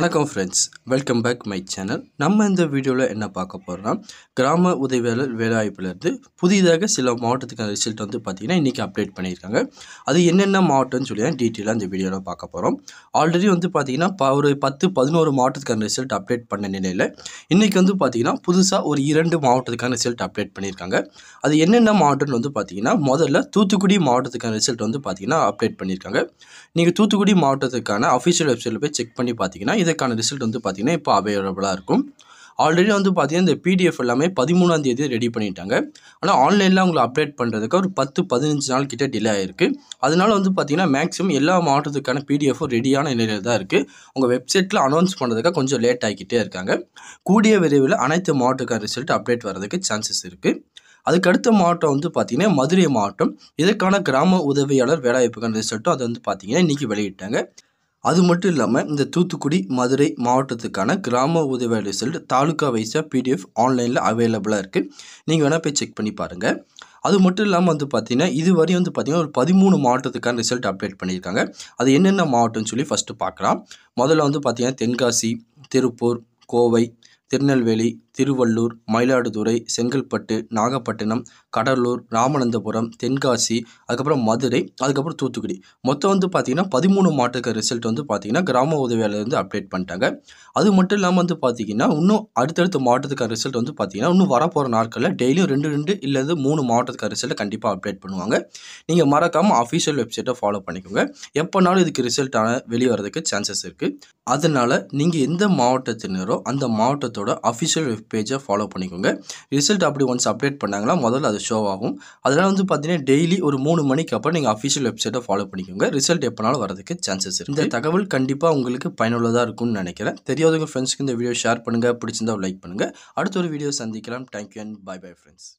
வணக்கம் friends welcome back my channel நம்ம இந்த வீடியோவில் என்ன பார்க்க போகிறோம்னா கிராம உதவியாளர் வேலைவாய்ப்புலேருந்து புதிதாக சில மாவட்டத்துக்கான ரிசல்ட் வந்து பார்த்திங்கன்னா இன்றைக்கி அப்டேட் பண்ணியிருக்காங்க அது என்னென்ன மாவட்டம்னு சொல்லி தான் டீட்டெயிலாக இந்த வீடியோவில் பார்க்க போகிறோம் ஆல்ரெடி வந்து பார்த்திங்கன்னா ஒரு பத்து பதினோரு மாவட்டத்துக்கான ரிசல்ட் அப்டேட் பண்ண நிலையில் இன்றைக்கி வந்து பார்த்திங்கன்னா புதுசாக ஒரு இரண்டு மாவட்டத்துக்கான ரிசல்ட் அப்டேட் பண்ணியிருக்காங்க அது என்னென்ன மாவட்டம்னு வந்து பார்த்திங்கன்னா முதல்ல தூத்துக்குடி மாவட்டத்துக்கான ரிசல்ட் வந்து பார்த்திங்கன்னா அப்டேட் பண்ணியிருக்காங்க நீங்கள் தூத்துக்குடி மாவட்டத்துக்கான அஃபிஷியல் வெப்சைட்டில் போய் செக் பண்ணி பார்த்தீங்கன்னா இது இதுக்கான ரிசல்ட் வந்து பார்த்திங்கன்னா இப்போ அவைலபிளாக இருக்கும் ஆல்ரெடி வந்து பார்த்தீங்கன்னா இந்த பிடிஎஃப் எல்லாமே பதிமூணாம் தேதி ரெடி பண்ணிட்டாங்க ஆனால் ஆன்லைனில் அவங்களை அப்டேட் பண்ணுறதுக்கு ஒரு பத்து பதினஞ்சு நாள் கிட்டே டிலே ஆகிருக்கு அதனால் வந்து பார்த்திங்கன்னா மேக்ஸிமம் எல்லா மாவட்டத்துக்கான பிடிஎஃப்பும் ரெடியான நிலையில் தான் இருக்குது உங்கள் வெப்சைட்டில் அனௌன்ஸ் பண்ணுறதுக்காக கொஞ்சம் லேட் ஆகிக்கிட்டே இருக்காங்க கூடிய விரைவில் அனைத்து மாவட்டத்துக்கான ரிசல்ட் அப்டேட் வர்றதுக்கு சான்சஸ் இருக்குது அதுக்கு அடுத்த மாவட்டம் வந்து பார்த்திங்கன்னா மதுரை மாவட்டம் இதற்கான கிராம உதவியாளர் வேலைவாய்ப்புக்கான ரிசல்ட்டும் அதை வந்து பார்த்திங்கன்னா இன்றைக்கி வெளியிட்டாங்க அது மட்டும் இல்லாமல் இந்த தூத்துக்குடி மதுரை மாவட்டத்துக்கான கிராம உதவி ரிசல்ட் தாலுக்கா வைஸாக பிடிஎஃப் ஆன்லைனில் அவைலபிளாக இருக்குது நீங்கள் வேணால் போய் செக் பண்ணி பாருங்கள் அது மட்டும் இல்லாமல் வந்து பார்த்திங்கன்னா இது வரையும் வந்து பார்த்திங்கன்னா ஒரு பதிமூணு மாவட்டத்துக்கான ரிசல்ட் அப்டேட் பண்ணியிருக்காங்க அது என்னென்ன மாவட்டம்னு சொல்லி ஃபஸ்ட்டு பார்க்கலாம் முதல்ல வந்து பார்த்திங்கன்னா தென்காசி திருப்பூர் கோவை திருநெல்வேலி திருவள்ளூர் மயிலாடுதுறை செங்கல்பட்டு நாகப்பட்டினம் கடலூர் ராமநாதபுரம் தென்காசி அதுக்கப்புறம் மதுரை அதுக்கப்புறம் தூத்துக்குடி மொத்தம் வந்து பார்த்திங்கன்னா பதிமூணு மாட்டுக்கு ரிசல்ட் வந்து பார்த்திங்கன்னா கிராம உதவியாளர்லேருந்து அப்டேட் பண்ணிட்டாங்க அது மட்டும் இல்லாமல் வந்து பார்த்திங்கன்னா இன்னும் அடுத்தடுத்த மாவட்டத்துக்கான ரிசல்ட் வந்து பார்த்திங்கன்னா இன்னும் வரப்போகிற நாட்களில் டெய்லியும் ரெண்டு ரெண்டு இல்லது மூணு மாவட்டத்துக்கு ரிசல்ட்டை கண்டிப்பாக அப்டேட் பண்ணுவாங்க நீங்கள் மறக்காமல் அஃபிஷியல் வெப்சைட்டை ஃபாலோ பண்ணிக்கோங்க எப்போனாலும் இதுக்கு ரிசல்ட்டான வெளியே வரதுக்கு சான்சஸ் இருக்குது அதனால் நீங்கள் எந்த மாவட்டத்தினரோ அந்த மாவட்டத்தோட அஃபிஷியல் பேஜை ஃபாலோ பண்ணிக்கோங்க ரிசல்ட் அப்படி ஒன்ஸ் அப்டேட் பண்ணாங்கன்னா முதல்ல அது ஷோ ஆகும் அதனால் வந்து பார்த்தீங்கன்னா டெய்லி ஒரு மூணு மணிக்கு அப்புறம் நீங்கள் அஃபிஷியல் வெப்சைட்டை ஃபாலோ பண்ணிக்கோங்க ரிசல்ட் எப்போனாலும் வரதுக்கு சான்சஸ் இருக்கு இந்த தகவல் கண்டிப்பாக உங்களுக்கு பயனுள்ளதாக இருக்கும்னு நினைக்கிறேன் தெரியாதவங்க ஃப்ரெண்ட்ஸ்க்கு இந்த வீடியோ ஷேர் பண்ணுங்கள் பிடிச்சிருந்தா லைக் பண்ணுங்கள் அடுத்த ஒரு வீடியோ சந்திக்கலாம் thank you and bye bye friends